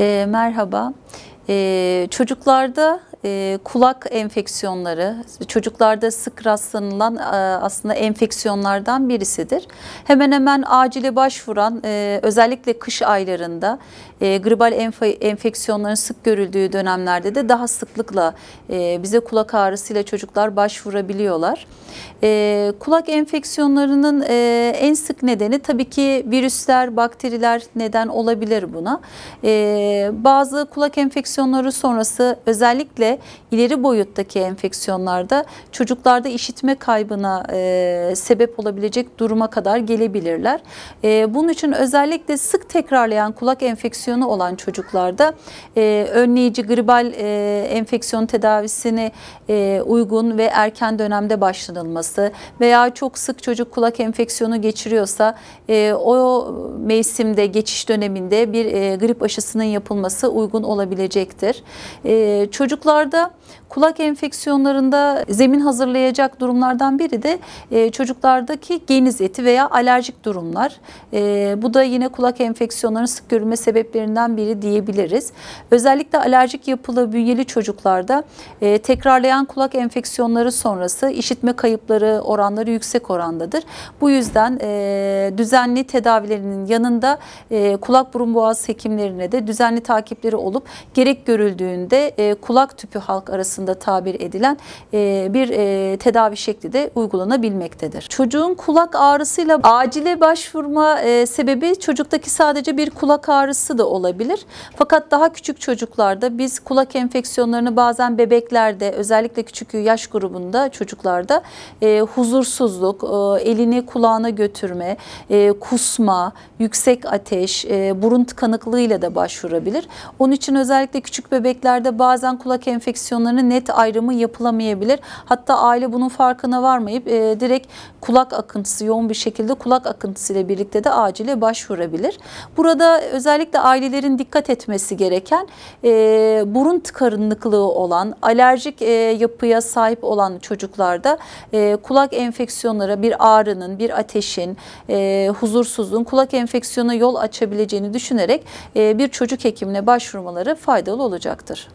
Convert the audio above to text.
E, merhaba. E, çocuklarda e, kulak enfeksiyonları çocuklarda sık rastlanılan e, aslında enfeksiyonlardan birisidir. Hemen hemen acile başvuran e, özellikle kış aylarında e, gribal enfeksiyonların sık görüldüğü dönemlerde de daha sıklıkla bize kulak ağrısıyla çocuklar başvurabiliyorlar. kulak enfeksiyonlarının en sık nedeni tabii ki virüsler, bakteriler neden olabilir buna. bazı kulak enfeksiyonları sonrası özellikle ve ileri boyuttaki enfeksiyonlarda çocuklarda işitme kaybına e, sebep olabilecek duruma kadar gelebilirler. E, bunun için özellikle sık tekrarlayan kulak enfeksiyonu olan çocuklarda e, önleyici gribal e, enfeksiyon tedavisini e, uygun ve erken dönemde başlanılması veya çok sık çocuk kulak enfeksiyonu geçiriyorsa e, o mevsimde geçiş döneminde bir e, grip aşısının yapılması uygun olabilecektir. E, çocuklar çocuklarda kulak enfeksiyonlarında zemin hazırlayacak durumlardan biri de e, çocuklardaki geniz eti veya alerjik durumlar. E, bu da yine kulak enfeksiyonlarının sık görülme sebeplerinden biri diyebiliriz. Özellikle alerjik yapılı bünyeli çocuklarda e, tekrarlayan kulak enfeksiyonları sonrası işitme kayıpları oranları yüksek orandadır. Bu yüzden e, düzenli tedavilerinin yanında e, kulak burun boğaz hekimlerine de düzenli takipleri olup gerek görüldüğünde e, kulak tüpü tüpü halk arasında tabir edilen e, bir e, tedavi şekli de uygulanabilmektedir. Çocuğun kulak ağrısıyla acile başvurma e, sebebi çocuktaki sadece bir kulak ağrısı da olabilir. Fakat daha küçük çocuklarda biz kulak enfeksiyonlarını bazen bebeklerde özellikle küçük yaş grubunda çocuklarda huzursuzluk, elini kulağına götürme, kusma, yüksek ateş, e, burun tıkanıklığıyla da başvurabilir. Onun için özellikle küçük bebeklerde bazen kulak enfeksiyonları enfeksiyonlarının net ayrımı yapılamayabilir. Hatta aile bunun farkına varmayıp e, direkt kulak akıntısı yoğun bir şekilde kulak akıntısı ile birlikte de acile başvurabilir. Burada özellikle ailelerin dikkat etmesi gereken e, burun tıkarınlıklığı olan, alerjik e, yapıya sahip olan çocuklarda e, kulak enfeksiyonları bir ağrının, bir ateşin, e, huzursuzluğun kulak enfeksiyona yol açabileceğini düşünerek e, bir çocuk hekimine başvurmaları faydalı olacaktır.